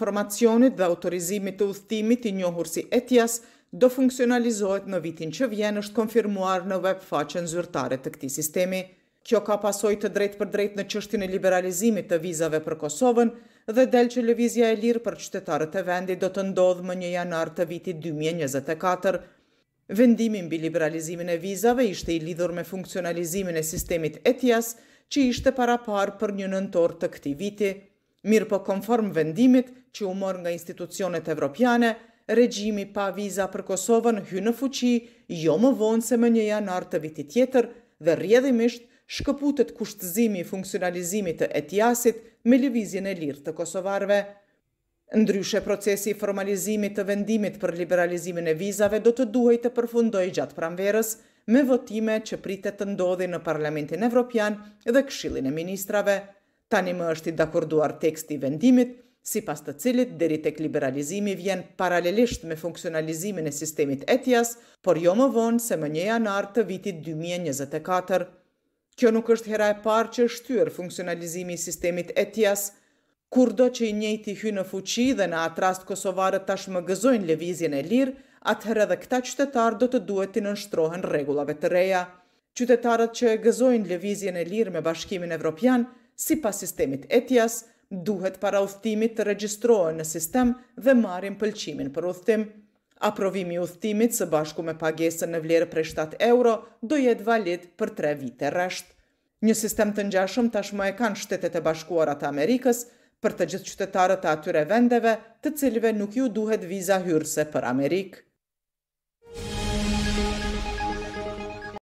informacionit dhe autorizimit të uthtimit i njohur si ETIAS do funksionalizohet në vitin që vjen është konfirmuar në web faqen zyrtare të këti sistemi. Kjo ka pasoj të drejt për drejt në qështin e liberalizimit të vizave për Kosovën dhe del që lëvizja e lirë për qytetarët e vendi do të ndodhë më një janar të vitit 2024. Vendimin bi liberalizimin e vizave ishte i lidhur me funksionalizimin e sistemit ETIAS që ishte para par për një nëntor të këti viti. Mirë po konform vendimit që u morë nga institucionet evropiane, regjimi pa viza për Kosovën hy në fuqi, jo më vonë se më një janar të vitit tjetër dhe rjedhimisht shkëputet kushtëzimi i funksionalizimit të etiasit me lëvizjen e lirë të Kosovarve. Ndryshe procesi i formalizimit të vendimit për liberalizimin e vizave do të duhej të përfundoj gjatë pramverës me votime që pritet të ndodhi në Parlamentin Evropian dhe kshilin e ministrave. Tani më është i dakorduar teksti i vendimit, si pas të cilit deri tek liberalizimi vjen paralelisht me funksionalizimin e sistemit etias, por jo më vonë se më një janar të vitit 2024. Kjo nuk është hera e parë që shtyr funksionalizimi i sistemit etias, kur do që i njëti hy në fuqi dhe në atrast Kosovarët tash më gëzojnë levizjen e lirë, atëherë dhe këta qytetarë do të duhet të nështrohen regullave të reja. Qytetarët që gëzojnë levizjen e lirë me bashkimin evropian, si pas sistemit etjas, duhet para uthtimit të regjistrohen në sistem dhe marim pëlqimin për uthtim. Aprovimi uthtimit së bashku me pagesën në vlerë prej 7 euro do jetë valid për 3 vite resht. Një sistem të njashëm tashmë e kanë shtetet e bashkuarat të Amerikës për të gjithë qytetarët atyre vendeve të cilve nuk ju duhet viza hyrse për Amerikë.